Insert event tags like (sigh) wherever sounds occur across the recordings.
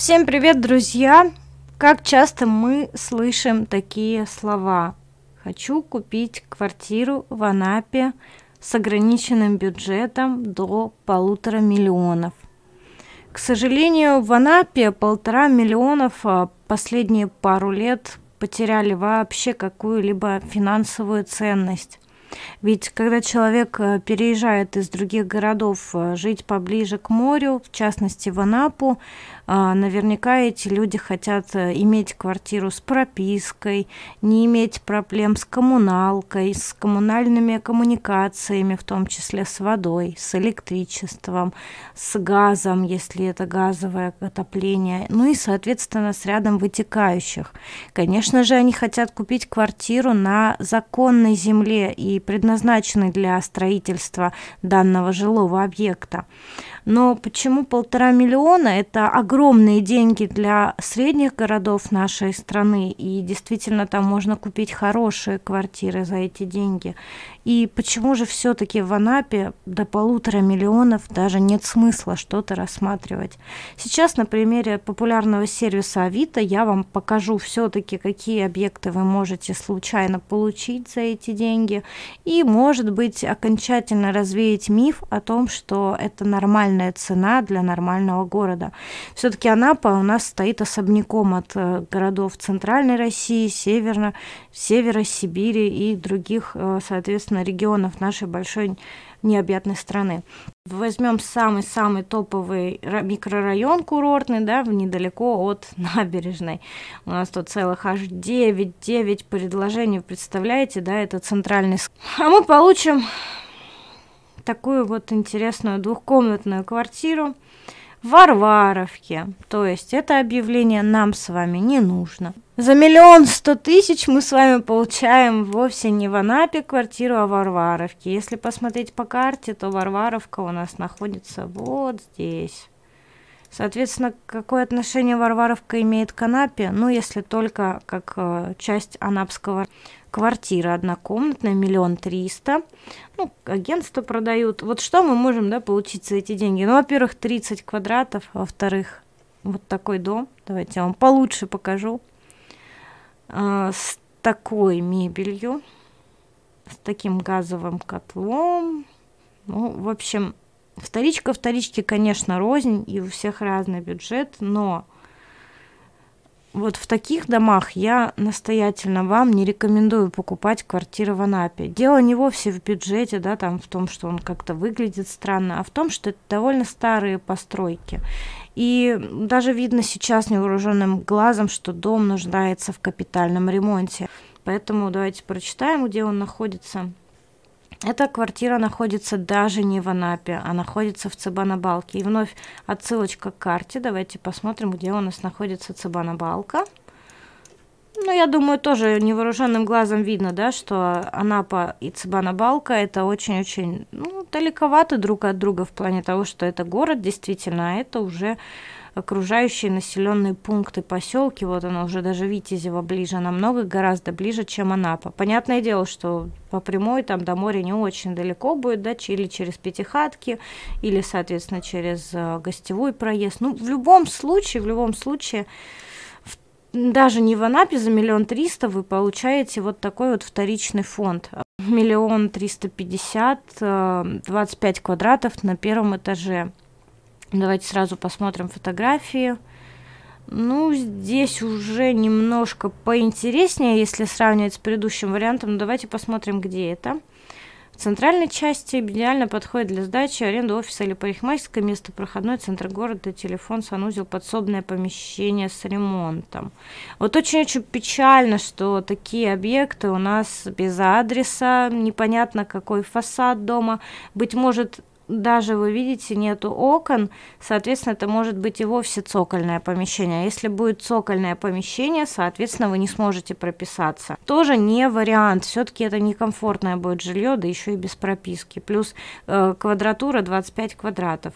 Всем привет, друзья! Как часто мы слышим такие слова? Хочу купить квартиру в Анапе с ограниченным бюджетом до полутора миллионов. К сожалению, в Анапе полтора миллионов а последние пару лет потеряли вообще какую-либо финансовую ценность. Ведь когда человек э, переезжает из других городов э, жить поближе к морю, в частности в Анапу, а, наверняка эти люди хотят э, иметь квартиру с пропиской, не иметь проблем с коммуналкой, с коммунальными коммуникациями, в том числе с водой, с электричеством, с газом, если это газовое отопление, ну и, соответственно, с рядом вытекающих. Конечно же, они хотят купить квартиру на законной земле и предназначенной для строительства данного жилого объекта. Но почему полтора миллиона – это огромное огромные деньги для средних городов нашей страны, и действительно там можно купить хорошие квартиры за эти деньги. И почему же все-таки в Анапе до полутора миллионов даже нет смысла что-то рассматривать? Сейчас на примере популярного сервиса Авито я вам покажу все-таки, какие объекты вы можете случайно получить за эти деньги. И, может быть, окончательно развеять миф о том, что это нормальная цена для нормального города. Все-таки Анапа у нас стоит особняком от э, городов Центральной России, Северно, Севера Сибири и других, э, соответственно, собственно, регионов нашей большой необъятной страны. Возьмем самый-самый топовый микрорайон курортный, да, недалеко от (laughs) набережной. У нас тут целых аж 9, 9 предложений, представляете, да, это центральный... А мы получим такую вот интересную двухкомнатную квартиру Варваровке. То есть это объявление нам с вами не нужно. За миллион сто тысяч мы с вами получаем вовсе не в Анапе квартиру, а в Варваровке. Если посмотреть по карте, то Варваровка у нас находится вот здесь. Соответственно, какое отношение Варваровка имеет к Анапе? Ну, если только как э, часть анапского Квартира однокомнатная, миллион триста. Ну, агентство продают. Вот что мы можем, да, получить за эти деньги? Ну, во-первых, 30 квадратов, а во-вторых, вот такой дом. Давайте я вам получше покажу. А, с такой мебелью, с таким газовым котлом. Ну, в общем, вторичка вторички, конечно, рознь, и у всех разный бюджет, но вот в таких домах я настоятельно вам не рекомендую покупать квартиру в Анапе. Дело не вовсе в бюджете, да, там в том, что он как-то выглядит странно, а в том, что это довольно старые постройки. И даже видно сейчас невооруженным глазом, что дом нуждается в капитальном ремонте. Поэтому давайте прочитаем, где он находится. Эта квартира находится даже не в Анапе, а находится в Цибанабалке. И вновь отсылочка к карте. Давайте посмотрим, где у нас находится Цибанабалка. Ну, я думаю, тоже невооруженным глазом видно, да, что Анапа и Цибанабалка это очень-очень ну, далековато друг от друга в плане того, что это город действительно, а это уже окружающие населенные пункты, поселки, вот оно уже даже Витязева ближе, намного гораздо ближе, чем Анапа. Понятное дело, что по прямой там до моря не очень далеко будет, да, или через Пятихатки, или, соответственно, через э, гостевой проезд. Ну, в любом случае, в любом случае, даже не в Анапе за миллион триста вы получаете вот такой вот вторичный фонд. Миллион триста пятьдесят, э, двадцать пять квадратов на первом этаже. Давайте сразу посмотрим фотографии. Ну, здесь уже немножко поинтереснее, если сравнивать с предыдущим вариантом. Давайте посмотрим, где это. В центральной части идеально подходит для сдачи, аренды офиса или парикмахерское, место проходной, центр города, телефон, санузел, подсобное помещение с ремонтом. Вот очень-очень печально, что такие объекты у нас без адреса, непонятно какой фасад дома. Быть может, даже вы видите, нету окон, соответственно, это может быть и вовсе цокольное помещение. А если будет цокольное помещение, соответственно, вы не сможете прописаться. Тоже не вариант, все-таки это некомфортное будет жилье, да еще и без прописки. Плюс э, квадратура 25 квадратов.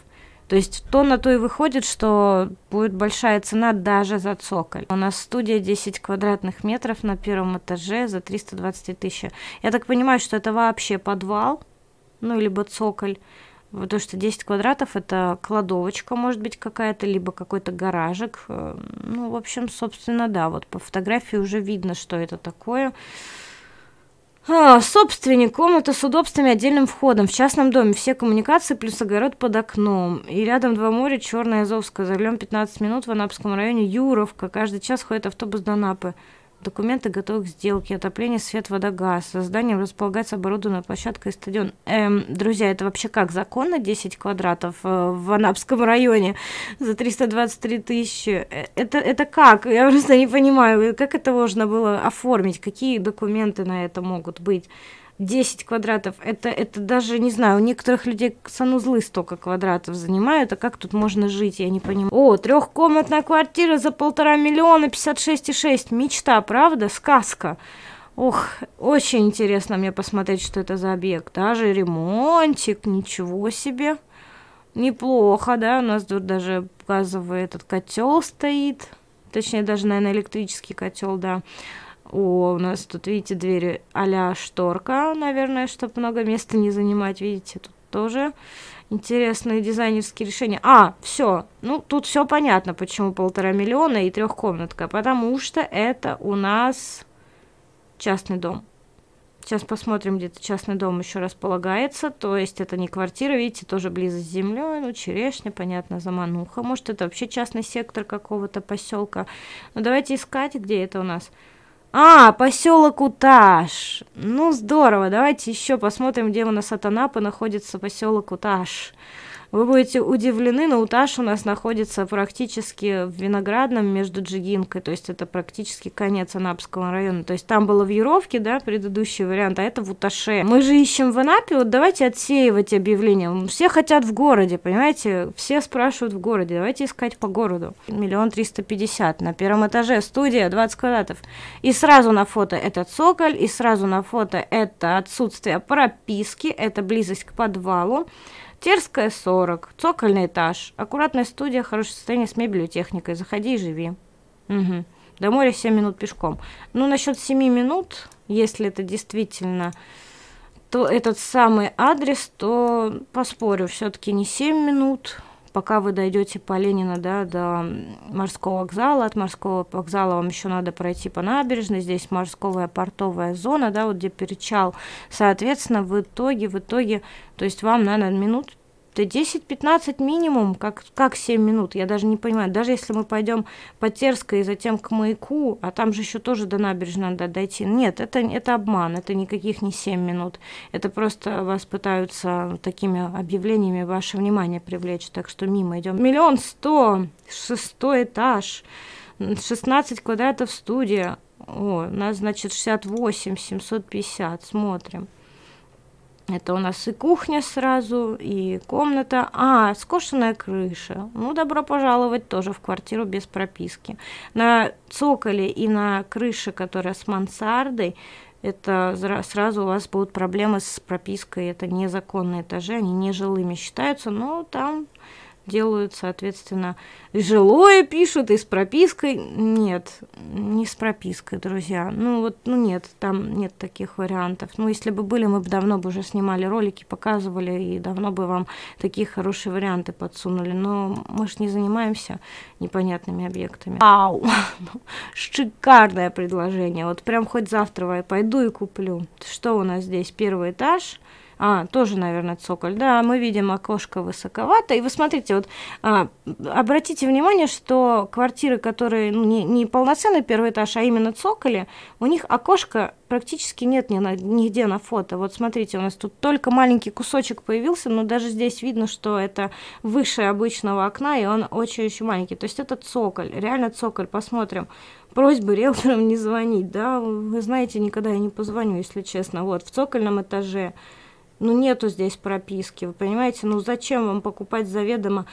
То есть то на то и выходит, что будет большая цена даже за цоколь. У нас студия 10 квадратных метров на первом этаже за 320 тысяч. Я так понимаю, что это вообще подвал, ну, либо цоколь. Потому что 10 квадратов это кладовочка, может быть, какая-то, либо какой-то гаражик. Э, ну, в общем, собственно, да, вот по фотографии уже видно, что это такое. А, собственник, комната с удобствами, отдельным входом. В частном доме все коммуникации плюс огород под окном. И рядом два моря, Черное Азовское. За рулем 15 минут в Анапском районе Юровка. Каждый час ходит автобус до Анапы документы готовы к сделке, отопление, свет, вода, газ, за зданием располагается оборудованная площадка и стадион. Эм, друзья, это вообще как законно 10 квадратов э, в Анапском районе за 323 тысячи? Э, это, это как? Я просто не понимаю, как это можно было оформить, какие документы на это могут быть? 10 квадратов, это, это даже, не знаю, у некоторых людей санузлы столько квадратов занимают, а как тут можно жить, я не понимаю. О, трехкомнатная квартира за полтора миллиона, 56,6, мечта, правда, сказка. Ох, очень интересно мне посмотреть, что это за объект. Даже ремонтик, ничего себе. Неплохо, да, у нас тут даже газовый этот котел стоит. Точнее, даже, наверное, электрический котел, да. О, у нас тут, видите, двери а шторка, наверное, чтобы много места не занимать. Видите, тут тоже интересные дизайнерские решения. А, все. Ну, тут все понятно, почему полтора миллиона и трехкомнатка. Потому что это у нас частный дом. Сейчас посмотрим, где-то частный дом еще располагается. То есть это не квартира, видите, тоже близость с землей. Ну, черешня, понятно, замануха. Может, это вообще частный сектор какого-то поселка. Но ну, давайте искать, где это у нас. А, поселок Уташ. Ну, здорово. Давайте еще посмотрим, где у нас от Анапы находится поселок Уташ. Вы будете удивлены, но Уташ у нас находится практически в Виноградном между Джигинкой, то есть это практически конец Анапского района. То есть там было в Юровке, да, предыдущий вариант, а это в Уташе. Мы же ищем в Анапе, вот давайте отсеивать объявления. Все хотят в городе, понимаете? Все спрашивают в городе, давайте искать по городу. Миллион триста пятьдесят, на первом этаже, студия, 20 квадратов. И сразу на фото этот цоколь, и сразу на фото это отсутствие прописки, это близость к подвалу. Терская, 40, цокольный этаж, аккуратная студия, хорошее состояние с мебелью и техникой, заходи и живи. Угу. До моря 7 минут пешком. Ну, насчет 7 минут, если это действительно то этот самый адрес, то поспорю, все-таки не 7 минут, пока вы дойдете по Ленина да, до морского вокзала, от морского вокзала вам еще надо пройти по набережной, здесь морская портовая зона, да, вот где перечал, соответственно, в итоге, в итоге, то есть вам надо минут то 10-15 минимум, как, как 7 минут, я даже не понимаю. Даже если мы пойдем по Терской и затем к маяку, а там же еще тоже до набережной надо дойти. Нет, это, это обман, это никаких не 7 минут. Это просто вас пытаются такими объявлениями ваше внимание привлечь, так что мимо идем. Миллион сто, шестой этаж, 16 квадратов студия. О, у нас, значит, 68, 750, смотрим. Это у нас и кухня сразу, и комната. А, скошенная крыша. Ну, добро пожаловать тоже в квартиру без прописки. На цоколе и на крыше, которая с мансардой, это сразу у вас будут проблемы с пропиской. Это незаконные этажи, они нежилыми считаются, но там делают, соответственно, жилое пишут и с пропиской. Нет, не с пропиской, друзья. Ну вот, ну нет, там нет таких вариантов. Ну если бы были, мы бы давно бы уже снимали ролики, показывали и давно бы вам такие хорошие варианты подсунули. Но мы же не занимаемся непонятными объектами. Ау! (laughs) Ну, шикарное предложение. Вот прям хоть завтра я пойду и куплю. Что у нас здесь? Первый этаж – а, тоже, наверное, цоколь. Да, мы видим окошко высоковато. И вы смотрите, вот а, обратите внимание, что квартиры, которые ну, не, не полноценный первый этаж, а именно цоколи, у них окошко практически нет ни на, нигде на фото. Вот смотрите, у нас тут только маленький кусочек появился, но даже здесь видно, что это выше обычного окна, и он очень-очень маленький. То есть это цоколь, реально цоколь. Посмотрим просьбы риэлторам не звонить, да, вы знаете, никогда я не позвоню, если честно, вот, в цокольном этаже ну, нету здесь прописки, вы понимаете? Ну, зачем вам покупать заведомо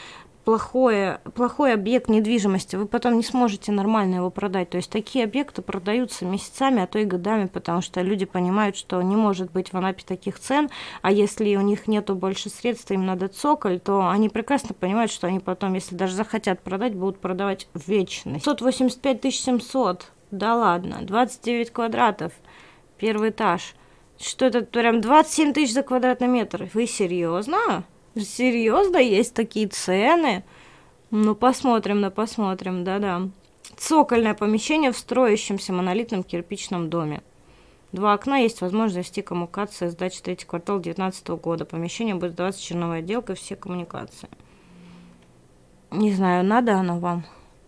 плохое, плохой объект недвижимости, вы потом не сможете нормально его продать. То есть такие объекты продаются месяцами, а то и годами, потому что люди понимают, что не может быть в Анапе таких цен, а если у них нету больше средств, им надо цоколь, то они прекрасно понимают, что они потом, если даже захотят продать, будут продавать в вечность. 185 700, да ладно, 29 квадратов, первый этаж – что это прям 27 тысяч за квадратный метр? Вы серьезно? Серьезно есть такие цены? Ну, посмотрим, да посмотрим, да-да. Цокольное помещение в строящемся монолитном кирпичном доме. Два окна есть возможность завести коммуникации сдачи третий квартал 2019 года. Помещение будет сдаваться черновая отделкой, все коммуникации. Не знаю, надо оно вам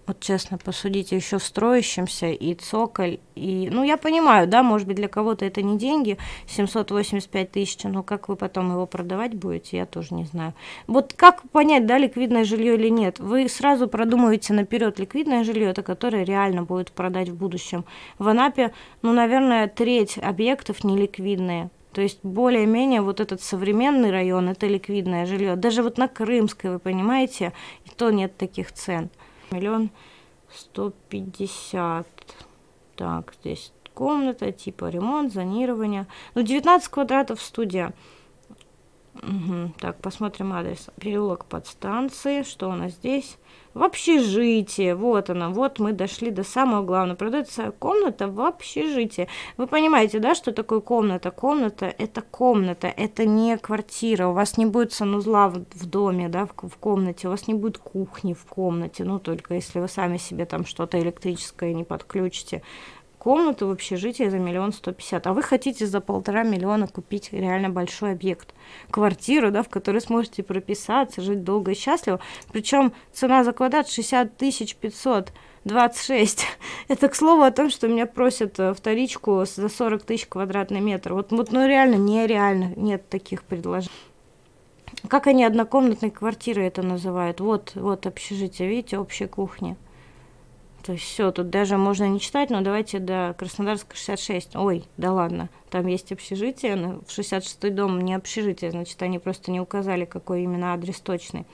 вот честно посудите, еще в строящемся и цоколь, и, ну, я понимаю, да, может быть, для кого-то это не деньги, 785 тысяч, но как вы потом его продавать будете, я тоже не знаю. Вот как понять, да, ликвидное жилье или нет? Вы сразу продумываете наперед ликвидное жилье, это которое реально будет продать в будущем. В Анапе, ну, наверное, треть объектов неликвидные, то есть более-менее вот этот современный район – это ликвидное жилье. Даже вот на Крымской, вы понимаете, и то нет таких цен миллион сто пятьдесят. Так, здесь комната, типа ремонт, зонирование. Ну, 19 квадратов студия. Угу. Так, посмотрим адрес. Переулок подстанции. Что у нас здесь? в общежитие. Вот она, вот мы дошли до самого главного. Продается комната в общежитии. Вы понимаете, да, что такое комната? Комната – это комната, это не квартира. У вас не будет санузла в, в доме, да, в, в комнате, у вас не будет кухни в комнате, ну, только если вы сами себе там что-то электрическое не подключите комнату в общежитии за миллион сто пятьдесят, а вы хотите за полтора миллиона купить реально большой объект, квартиру, да, в которой сможете прописаться, жить долго и счастливо. Причем цена за квадрат 60 тысяч 500 26. (laughs) Это к слову о том, что меня просят э, вторичку за 40 тысяч квадратный метр. Вот, вот ну реально нереально, нет таких предложений. Как они однокомнатные квартиры это называют? Вот, вот общежитие, видите, общая кухня. То есть все, тут даже можно не читать, но давайте до Краснодарска 66. Ой, да ладно, там есть общежитие, но в 66-й дом не общежитие, значит, они просто не указали, какой именно адрес точный.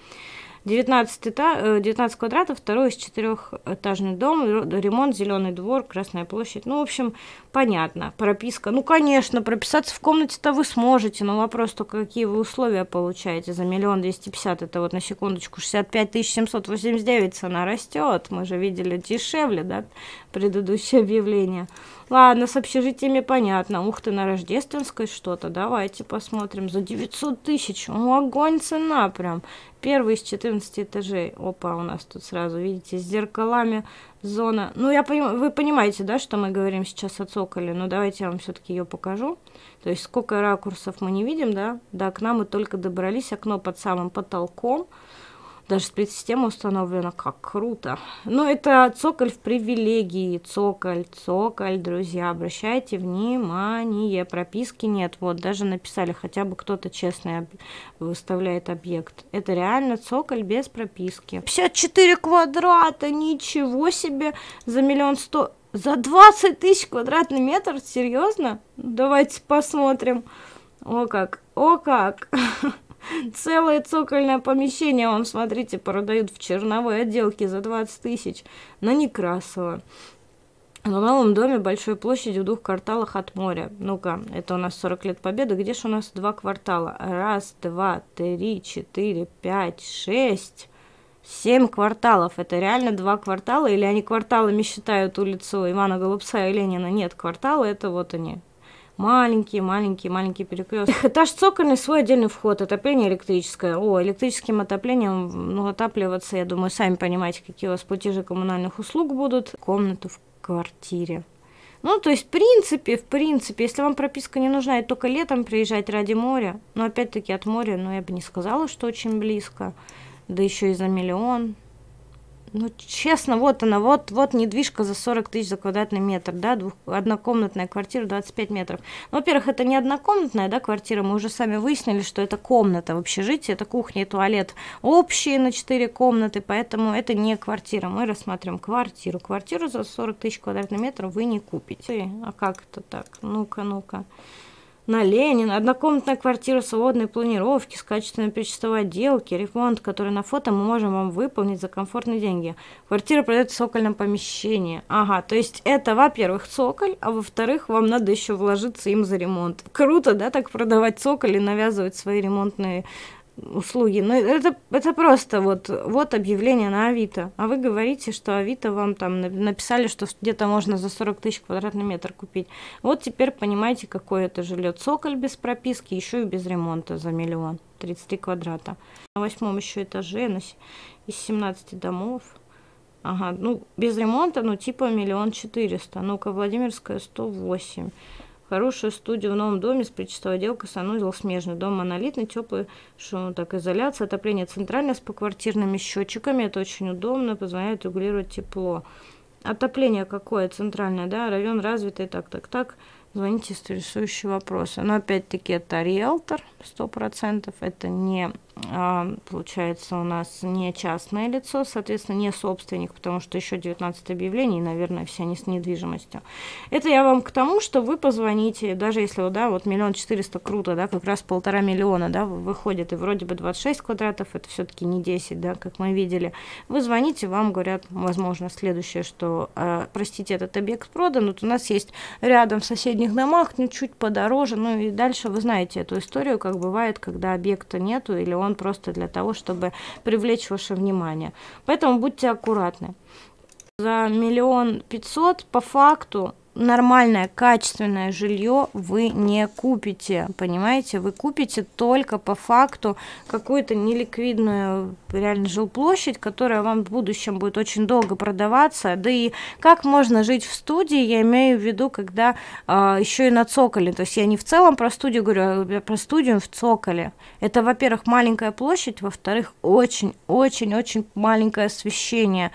19, этаж, 19 квадратов, второй из четырехэтажный дом, ремонт, зеленый двор, Красная площадь. Ну, в общем, понятно. Прописка. Ну, конечно, прописаться в комнате-то вы сможете, но вопрос только, какие вы условия получаете за миллион двести пятьдесят. Это вот на секундочку 65 тысяч 789 цена растет. Мы же видели дешевле, да, предыдущее объявление. Ладно, с общежитиями понятно. Ух ты, на Рождественской что-то. Давайте посмотрим. За 900 тысяч. О, огонь цена прям. Первый из 14 этажей. Опа, у нас тут сразу, видите, с зеркалами зона. Ну, я понимаю, вы понимаете, да, что мы говорим сейчас о цоколе, но ну, давайте я вам все-таки ее покажу. То есть сколько ракурсов мы не видим, да, до окна мы только добрались, окно под самым потолком. Даже сплит-система установлена, как круто. Но ну, это цоколь в привилегии, цоколь, цоколь, друзья, обращайте внимание, прописки нет, вот, даже написали, хотя бы кто-то честный выставляет объект. Это реально цоколь без прописки. 54 квадрата, ничего себе, за миллион сто... За 20 тысяч квадратный метр? Серьезно? Давайте посмотрим. О как, о как. (laughs) Целое цокольное помещение вам, смотрите, продают в черновой отделке за 20 тысяч на Некрасово. На новом доме большой площадью в двух кварталах от моря. Ну-ка, это у нас 40 лет победы. Где же у нас два квартала? Раз, два, три, четыре, пять, шесть. Семь кварталов. Это реально два квартала? Или они кварталами считают улицу Ивана Голубца и Ленина? Нет, кварталы это вот они, маленькие, маленькие, маленькие перекрестки. (laughs) Этаж цокольный, свой отдельный вход, отопление электрическое. О, электрическим отоплением, ну, отапливаться, я думаю, сами понимаете, какие у вас платежи коммунальных услуг будут. Комнату в квартире. Ну, то есть, в принципе, в принципе, если вам прописка не нужна и только летом приезжать ради моря, но опять-таки от моря, ну, я бы не сказала, что очень близко, да еще и за миллион, ну, честно, вот она, вот, вот недвижка за 40 тысяч за квадратный метр, да, двух, однокомнатная квартира 25 метров. Ну, во-первых, это не однокомнатная, да, квартира, мы уже сами выяснили, что это комната в общежитии, это кухня и туалет общие на 4 комнаты, поэтому это не квартира, мы рассматриваем квартиру. Квартиру за 40 тысяч квадратных метров вы не купите. А как это так? Ну-ка, ну-ка на Ленина, однокомнатная квартира свободной планировки с качественной печатовой отделки, ремонт, который на фото мы можем вам выполнить за комфортные деньги. Квартира продается в цокольном помещении. Ага, то есть это, во-первых, цоколь, а во-вторых, вам надо еще вложиться им за ремонт. Круто, да, так продавать цоколь и навязывать свои ремонтные услуги. Но ну, это, это просто вот, вот объявление на Авито. А вы говорите, что Авито вам там написали, что где-то можно за 40 тысяч квадратный метр купить. Вот теперь понимаете, какое это жилье. Цоколь без прописки, еще и без ремонта за миллион. 33 квадрата. На восьмом еще этаже из 17 домов. Ага, ну без ремонта, ну типа миллион четыреста. Ну-ка, Владимирская 108 хорошую студию в новом доме с причастовой отделкой, санузел смежный. Дом монолитный, теплый, шум, так, изоляция, отопление центральное с поквартирными счетчиками. Это очень удобно, позволяет регулировать тепло. Отопление какое центральное, да, район развитый, так, так, так. Звоните, интересующие вопросы. Но опять-таки это риэлтор 100%, это не а, получается, у нас не частное лицо, соответственно, не собственник, потому что еще 19 объявлений, наверное, все они с недвижимостью. Это я вам к тому, что вы позвоните, даже если, да, вот миллион четыреста круто, да, как раз полтора миллиона, да, выходит, и вроде бы 26 квадратов, это все-таки не 10, да, как мы видели. Вы звоните, вам говорят, возможно, следующее, что, э, простите, этот объект продан, вот у нас есть рядом в соседних домах, ну, чуть подороже, ну, и дальше вы знаете эту историю, как бывает, когда объекта нету, или он он просто для того, чтобы привлечь ваше внимание. Поэтому будьте аккуратны. За миллион пятьсот по факту нормальное, качественное жилье вы не купите, понимаете? Вы купите только по факту какую-то неликвидную реально жилплощадь, которая вам в будущем будет очень долго продаваться. Да и как можно жить в студии, я имею в виду, когда э, а, еще и на цоколе. То есть я не в целом про студию говорю, а про студию в цоколе. Это, во-первых, маленькая площадь, во-вторых, очень-очень-очень маленькое освещение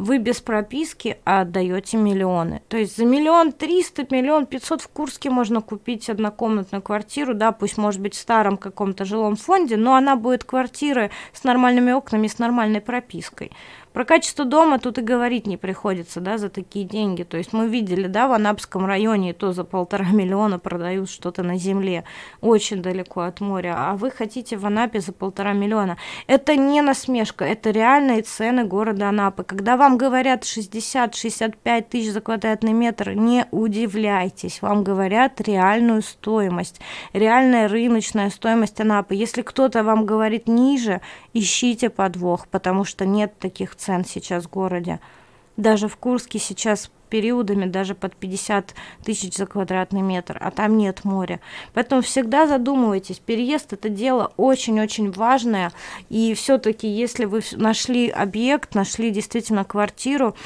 вы без прописки а отдаете миллионы. То есть за миллион триста, миллион пятьсот в Курске можно купить однокомнатную квартиру, да, пусть может быть в старом каком-то жилом фонде, но она будет квартира с нормальными окнами, с нормальной пропиской. Про качество дома тут и говорить не приходится, да, за такие деньги. То есть мы видели, да, в Анапском районе то за полтора (laughs) миллиона продают что-то на земле, очень далеко от моря, а вы хотите в Анапе за полтора миллиона. Это не насмешка, это реальные цены города Анапы. Когда вам говорят 60-65 тысяч за квадратный метр, не удивляйтесь, вам говорят реальную стоимость, реальная рыночная стоимость Анапы. Если кто-то вам говорит ниже, ищите подвох, потому что нет таких цен сейчас в городе. Даже в Курске сейчас периодами даже под 50 тысяч за квадратный метр, а там нет моря. Поэтому всегда задумывайтесь, переезд это дело очень-очень важное, и все-таки если вы нашли объект, нашли действительно квартиру,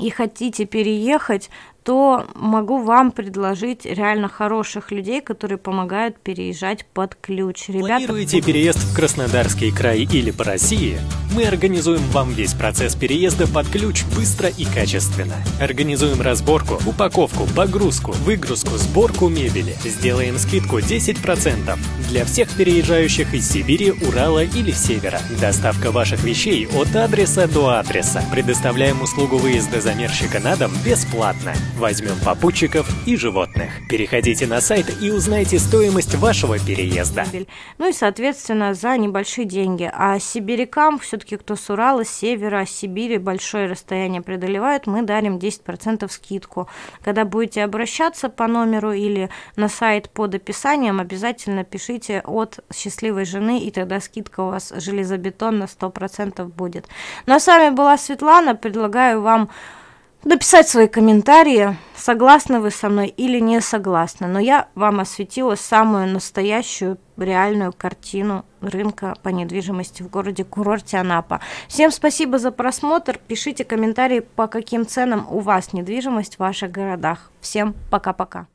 и хотите переехать, то могу вам предложить реально хороших людей, которые помогают переезжать под ключ. Ребята... Планируете переезд в Краснодарский край или по России? Мы организуем вам весь процесс переезда под ключ быстро и качественно. Организуем разборку, упаковку, погрузку, выгрузку, сборку мебели. Сделаем скидку 10% для всех переезжающих из Сибири, Урала или Севера. Доставка ваших вещей от адреса до адреса. Предоставляем услугу выезда замерщика на дом бесплатно. Возьмем попутчиков и животных. Переходите на сайт и узнайте стоимость вашего переезда. Ну и, соответственно, за небольшие деньги. А сибирякам, все-таки кто с Урала, с севера, Сибири большое расстояние преодолевают, мы дарим 10% скидку. Когда будете обращаться по номеру или на сайт под описанием, обязательно пишите от счастливой жены, и тогда скидка у вас железобетонно 100% будет. Ну а с вами была Светлана, предлагаю вам дописать свои комментарии, согласны вы со мной или не согласны. Но я вам осветила самую настоящую, реальную картину рынка по недвижимости в городе-курорте Анапа. Всем спасибо за просмотр. Пишите комментарии, по каким ценам у вас недвижимость в ваших городах. Всем пока-пока.